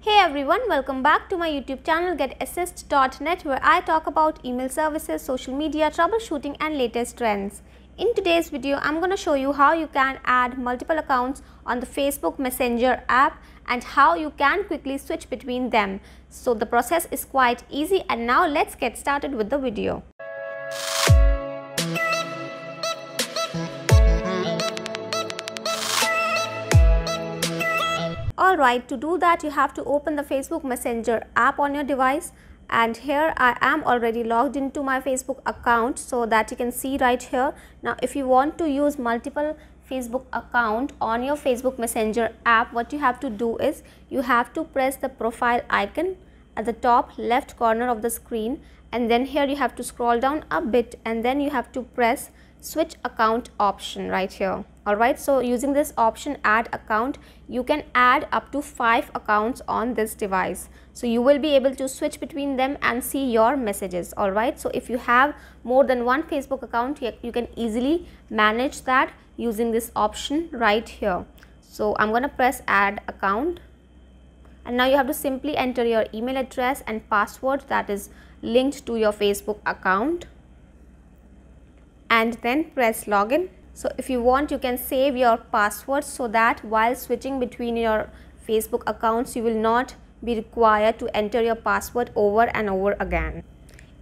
Hey everyone, welcome back to my YouTube channel getassist.net where I talk about email services, social media, troubleshooting and latest trends. In today's video, I'm going to show you how you can add multiple accounts on the Facebook Messenger app and how you can quickly switch between them. So the process is quite easy and now let's get started with the video. Alright, to do that you have to open the Facebook Messenger app on your device and here I am already logged into my Facebook account so that you can see right here. Now if you want to use multiple Facebook account on your Facebook Messenger app, what you have to do is you have to press the profile icon at the top left corner of the screen and then here you have to scroll down a bit and then you have to press switch account option right here alright. So using this option add account, you can add up to 5 accounts on this device. So you will be able to switch between them and see your messages alright. So if you have more than one Facebook account, you can easily manage that using this option right here. So I'm going to press add account and now you have to simply enter your email address and password that is linked to your Facebook account and then press login so if you want you can save your password so that while switching between your Facebook accounts you will not be required to enter your password over and over again.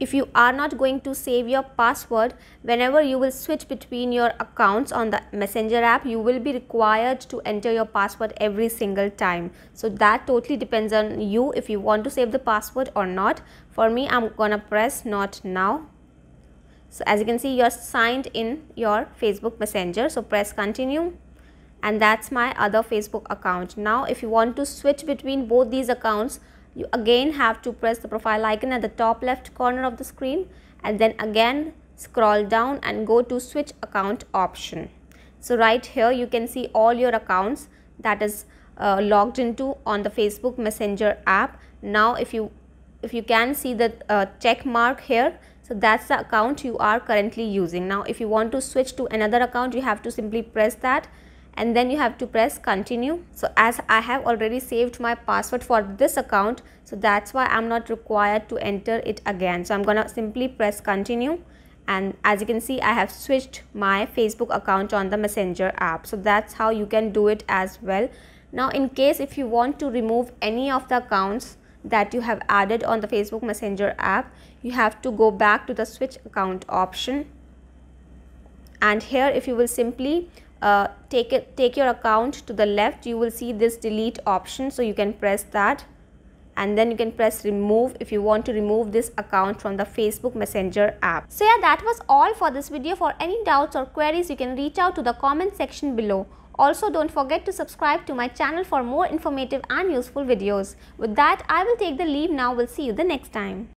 If you are not going to save your password, whenever you will switch between your accounts on the Messenger app, you will be required to enter your password every single time. So that totally depends on you if you want to save the password or not. For me, I'm gonna press not now so as you can see, you're signed in your Facebook Messenger. So press continue and that's my other Facebook account. Now if you want to switch between both these accounts, you again have to press the profile icon at the top left corner of the screen and then again scroll down and go to switch account option. So right here you can see all your accounts that is uh, logged into on the Facebook Messenger app. Now if you if you can see the uh, check mark here so that's the account you are currently using. Now if you want to switch to another account, you have to simply press that and then you have to press continue. So as I have already saved my password for this account, so that's why I'm not required to enter it again. So I'm gonna simply press continue and as you can see I have switched my Facebook account on the messenger app so that's how you can do it as well now in case if you want to remove any of the accounts that you have added on the Facebook Messenger app, you have to go back to the switch account option. And here if you will simply uh, take it, take your account to the left, you will see this delete option. So you can press that and then you can press remove if you want to remove this account from the Facebook Messenger app. So yeah, that was all for this video. For any doubts or queries, you can reach out to the comment section below. Also don't forget to subscribe to my channel for more informative and useful videos. With that I will take the leave now. We'll see you the next time.